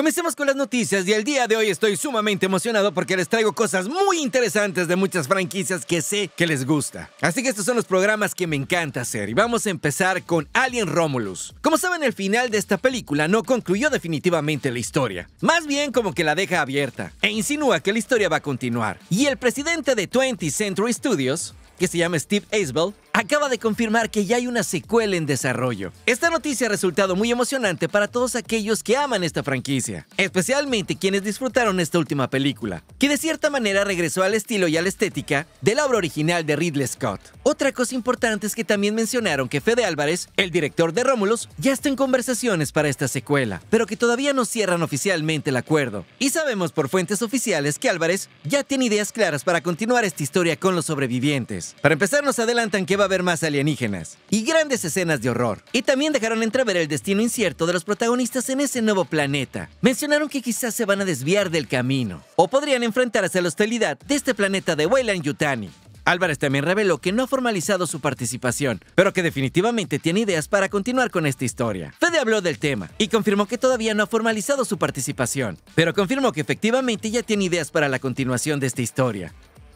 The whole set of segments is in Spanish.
Comencemos con las noticias y el día de hoy estoy sumamente emocionado porque les traigo cosas muy interesantes de muchas franquicias que sé que les gusta. Así que estos son los programas que me encanta hacer y vamos a empezar con Alien Romulus. Como saben, el final de esta película no concluyó definitivamente la historia, más bien como que la deja abierta e insinúa que la historia va a continuar. Y el presidente de 20th Century Studios, que se llama Steve Asbell, acaba de confirmar que ya hay una secuela en desarrollo. Esta noticia ha resultado muy emocionante para todos aquellos que aman esta franquicia, especialmente quienes disfrutaron esta última película, que de cierta manera regresó al estilo y a la estética de la obra original de Ridley Scott. Otra cosa importante es que también mencionaron que Fede Álvarez, el director de Rómulos, ya está en conversaciones para esta secuela, pero que todavía no cierran oficialmente el acuerdo. Y sabemos por fuentes oficiales que Álvarez ya tiene ideas claras para continuar esta historia con los sobrevivientes. Para empezar, nos adelantan que va a haber más alienígenas y grandes escenas de horror. Y también dejaron entrever el destino incierto de los protagonistas en ese nuevo planeta. Mencionaron que quizás se van a desviar del camino o podrían enfrentarse a la hostilidad de este planeta de Weyland Yutani. Álvarez también reveló que no ha formalizado su participación, pero que definitivamente tiene ideas para continuar con esta historia. Fede habló del tema y confirmó que todavía no ha formalizado su participación, pero confirmó que efectivamente ya tiene ideas para la continuación de esta historia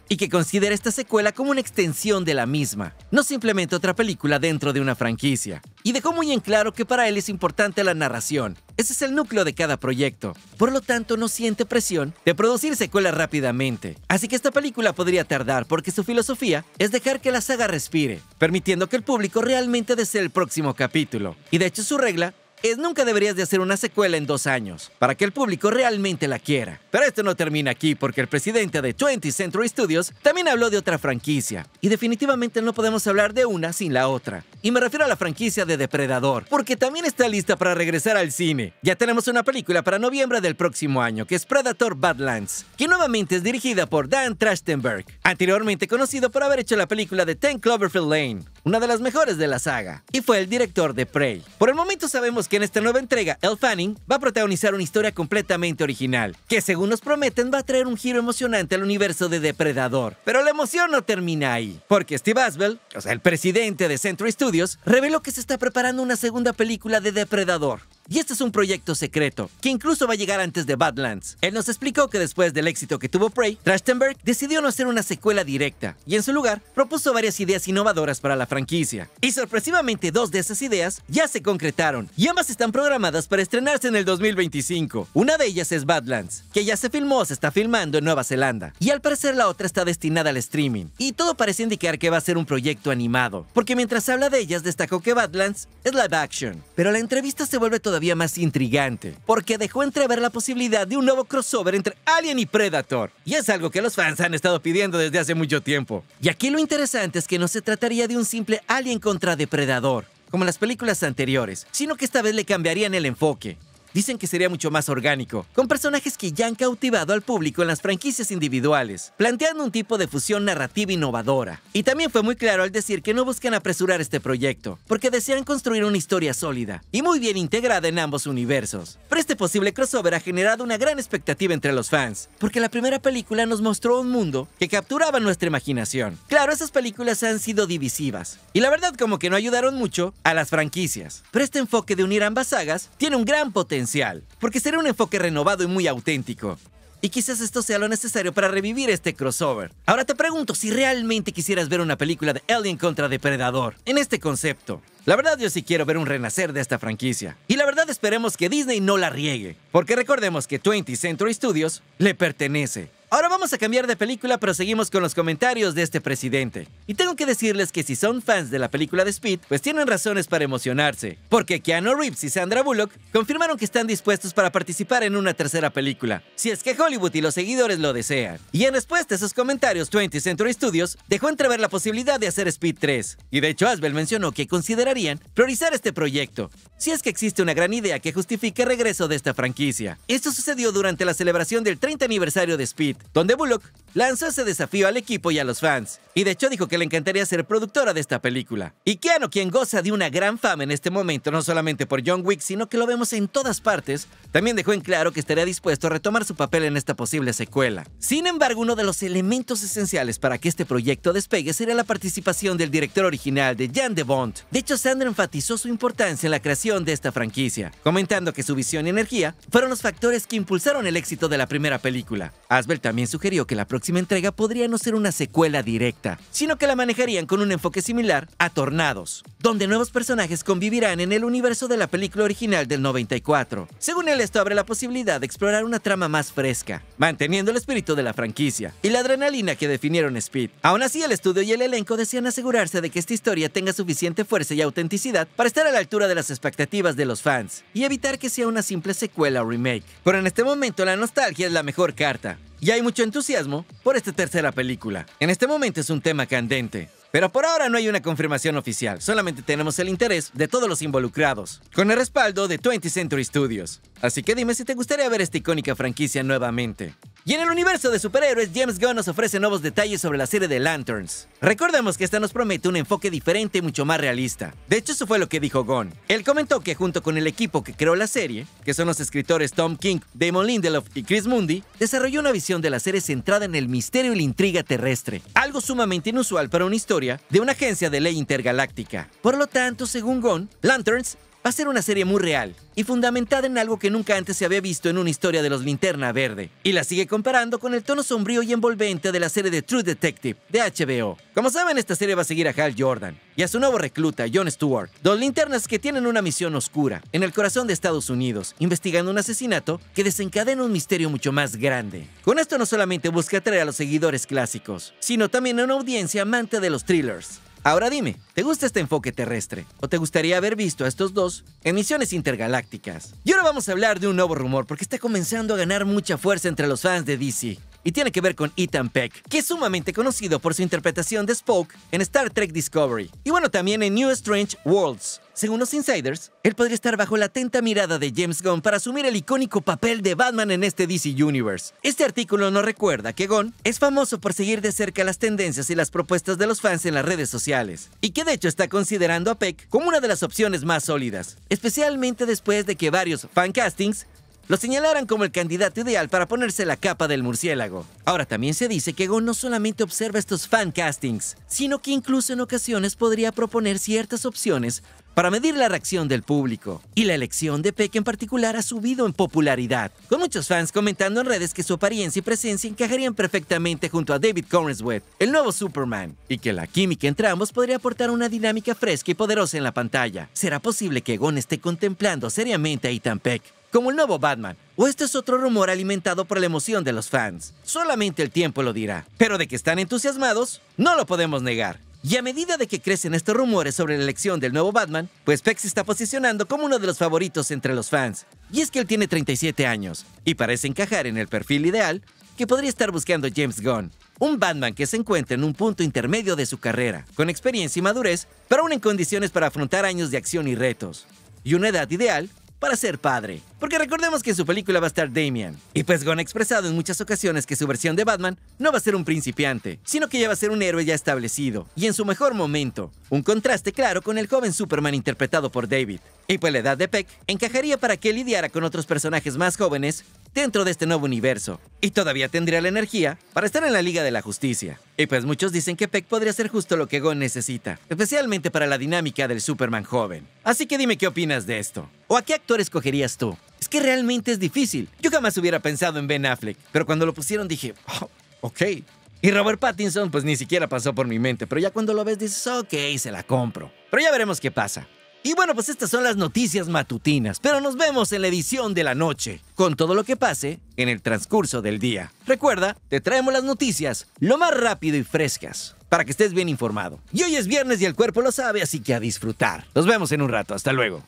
y que considera esta secuela como una extensión de la misma, no simplemente otra película dentro de una franquicia. Y dejó muy en claro que para él es importante la narración, ese es el núcleo de cada proyecto, por lo tanto no siente presión de producir secuelas rápidamente. Así que esta película podría tardar porque su filosofía es dejar que la saga respire, permitiendo que el público realmente desee el próximo capítulo. Y de hecho su regla es nunca deberías de hacer una secuela en dos años, para que el público realmente la quiera. Pero esto no termina aquí porque el presidente de 20th Century Studios también habló de otra franquicia. Y definitivamente no podemos hablar de una sin la otra. Y me refiero a la franquicia de Depredador, porque también está lista para regresar al cine. Ya tenemos una película para noviembre del próximo año, que es Predator Badlands, que nuevamente es dirigida por Dan Trachtenberg, anteriormente conocido por haber hecho la película de Ten Cloverfield Lane, una de las mejores de la saga, y fue el director de Prey. Por el momento sabemos que en esta nueva entrega, El Fanning va a protagonizar una historia completamente original, que según nos prometen va a traer un giro emocionante al universo de Depredador. Pero la emoción no termina ahí, porque Steve Asbell, o sea, el presidente de Century Studios, reveló que se está preparando una segunda película de Depredador. Y este es un proyecto secreto, que incluso va a llegar antes de Badlands. Él nos explicó que después del éxito que tuvo Prey, Trachtenberg decidió no hacer una secuela directa, y en su lugar propuso varias ideas innovadoras para la franquicia. Y sorpresivamente dos de esas ideas ya se concretaron, y ambas están programadas para estrenarse en el 2025. Una de ellas es Badlands, que ya se filmó, o se está filmando en Nueva Zelanda, y al parecer la otra está destinada al streaming. Y todo parece indicar que va a ser un proyecto animado, porque mientras habla de ellas destacó que Badlands es live action, pero la entrevista se vuelve todo todavía más intrigante, porque dejó entrever la posibilidad de un nuevo crossover entre Alien y Predator. Y es algo que los fans han estado pidiendo desde hace mucho tiempo. Y aquí lo interesante es que no se trataría de un simple Alien contra Depredador, como en las películas anteriores, sino que esta vez le cambiarían el enfoque. Dicen que sería mucho más orgánico, con personajes que ya han cautivado al público en las franquicias individuales, planteando un tipo de fusión narrativa innovadora. Y también fue muy claro al decir que no buscan apresurar este proyecto, porque desean construir una historia sólida y muy bien integrada en ambos universos. Pero este posible crossover ha generado una gran expectativa entre los fans, porque la primera película nos mostró un mundo que capturaba nuestra imaginación. Claro, esas películas han sido divisivas, y la verdad como que no ayudaron mucho a las franquicias, pero este enfoque de unir ambas sagas tiene un gran potencial porque será un enfoque renovado y muy auténtico. Y quizás esto sea lo necesario para revivir este crossover. Ahora te pregunto si realmente quisieras ver una película de Alien contra Depredador en este concepto. La verdad yo sí quiero ver un renacer de esta franquicia. Y la verdad esperemos que Disney no la riegue. Porque recordemos que 20th Century Studios le pertenece. Ahora vamos a cambiar de película, pero seguimos con los comentarios de este presidente. Y tengo que decirles que si son fans de la película de Speed, pues tienen razones para emocionarse, porque Keanu Reeves y Sandra Bullock confirmaron que están dispuestos para participar en una tercera película, si es que Hollywood y los seguidores lo desean. Y en respuesta a esos comentarios, 20th Century Studios dejó entrever la posibilidad de hacer Speed 3, y de hecho Asbel mencionó que considerarían priorizar este proyecto, si es que existe una gran idea que justifique el regreso de esta franquicia. Esto sucedió durante la celebración del 30 aniversario de Speed, donde Bullock lanzó ese desafío al equipo y a los fans, y de hecho dijo que le encantaría ser productora de esta película. Y Keanu, quien goza de una gran fama en este momento, no solamente por John Wick, sino que lo vemos en todas partes, también dejó en claro que estaría dispuesto a retomar su papel en esta posible secuela. Sin embargo, uno de los elementos esenciales para que este proyecto despegue será la participación del director original de Jan de Bond. De hecho, Sandra enfatizó su importancia en la creación de esta franquicia, comentando que su visión y energía fueron los factores que impulsaron el éxito de la primera película. Asbel también sugirió que la próxima próxima entrega podría no ser una secuela directa, sino que la manejarían con un enfoque similar a Tornados, donde nuevos personajes convivirán en el universo de la película original del 94. Según él, esto abre la posibilidad de explorar una trama más fresca, manteniendo el espíritu de la franquicia y la adrenalina que definieron Speed. Aún así, el estudio y el elenco desean asegurarse de que esta historia tenga suficiente fuerza y autenticidad para estar a la altura de las expectativas de los fans y evitar que sea una simple secuela o remake. Pero en este momento la nostalgia es la mejor carta, y hay mucho entusiasmo por esta tercera película. En este momento es un tema candente. Pero por ahora no hay una confirmación oficial, solamente tenemos el interés de todos los involucrados, con el respaldo de 20th Century Studios. Así que dime si te gustaría ver esta icónica franquicia nuevamente. Y en el universo de superhéroes, James Gunn nos ofrece nuevos detalles sobre la serie de Lanterns. Recordemos que esta nos promete un enfoque diferente y mucho más realista. De hecho, eso fue lo que dijo Gunn. Él comentó que junto con el equipo que creó la serie, que son los escritores Tom King, Damon Lindelof y Chris Mundy, desarrolló una visión de la serie centrada en el misterio y la intriga terrestre, algo sumamente inusual para una historia de una agencia de ley intergaláctica. Por lo tanto, según Gunn, Lanterns Va a ser una serie muy real y fundamentada en algo que nunca antes se había visto en una historia de los Linterna Verde, y la sigue comparando con el tono sombrío y envolvente de la serie de True Detective de HBO. Como saben, esta serie va a seguir a Hal Jordan y a su nuevo recluta, John Stewart, dos linternas que tienen una misión oscura en el corazón de Estados Unidos, investigando un asesinato que desencadena un misterio mucho más grande. Con esto no solamente busca atraer a los seguidores clásicos, sino también a una audiencia amante de los thrillers. Ahora dime, ¿te gusta este enfoque terrestre? ¿O te gustaría haber visto a estos dos en misiones intergalácticas? Y ahora vamos a hablar de un nuevo rumor porque está comenzando a ganar mucha fuerza entre los fans de DC y tiene que ver con Ethan Peck, que es sumamente conocido por su interpretación de Spock en Star Trek Discovery y bueno, también en New Strange Worlds. Según los insiders, él podría estar bajo la atenta mirada de James Gunn para asumir el icónico papel de Batman en este DC Universe. Este artículo nos recuerda que Gunn es famoso por seguir de cerca las tendencias y las propuestas de los fans en las redes sociales, y que de hecho está considerando a Peck como una de las opciones más sólidas, especialmente después de que varios fan castings lo señalaron como el candidato ideal para ponerse la capa del murciélago. Ahora también se dice que Gon no solamente observa estos fan castings, sino que incluso en ocasiones podría proponer ciertas opciones para medir la reacción del público. Y la elección de Peck en particular ha subido en popularidad, con muchos fans comentando en redes que su apariencia y presencia encajarían perfectamente junto a David Corenswet, el nuevo Superman, y que la química entre ambos podría aportar una dinámica fresca y poderosa en la pantalla. ¿Será posible que Gon esté contemplando seriamente a Ethan Peck como el nuevo Batman. ¿O este es otro rumor alimentado por la emoción de los fans? Solamente el tiempo lo dirá. Pero de que están entusiasmados, no lo podemos negar. Y a medida de que crecen estos rumores sobre la elección del nuevo Batman, pues Peck se está posicionando como uno de los favoritos entre los fans. Y es que él tiene 37 años, y parece encajar en el perfil ideal que podría estar buscando James Gunn. Un Batman que se encuentra en un punto intermedio de su carrera, con experiencia y madurez, pero aún en condiciones para afrontar años de acción y retos. Y una edad ideal para ser padre. Porque recordemos que en su película va a estar Damian. Y pues Gon ha expresado en muchas ocasiones que su versión de Batman no va a ser un principiante, sino que ya va a ser un héroe ya establecido, y en su mejor momento. Un contraste claro con el joven Superman interpretado por David. Y pues la edad de Peck encajaría para que lidiara con otros personajes más jóvenes dentro de este nuevo universo. Y todavía tendría la energía para estar en la Liga de la Justicia. Y pues muchos dicen que Peck podría ser justo lo que Gon necesita, especialmente para la dinámica del Superman joven. Así que dime qué opinas de esto. ¿O a qué actor escogerías tú? Es que realmente es difícil. Yo jamás hubiera pensado en Ben Affleck, pero cuando lo pusieron dije, oh, ok, y Robert Pattinson, pues ni siquiera pasó por mi mente, pero ya cuando lo ves dices, ok, se la compro. Pero ya veremos qué pasa. Y bueno, pues estas son las noticias matutinas, pero nos vemos en la edición de la noche, con todo lo que pase en el transcurso del día. Recuerda, te traemos las noticias lo más rápido y frescas, para que estés bien informado. Y hoy es viernes y el cuerpo lo sabe, así que a disfrutar. Nos vemos en un rato, hasta luego.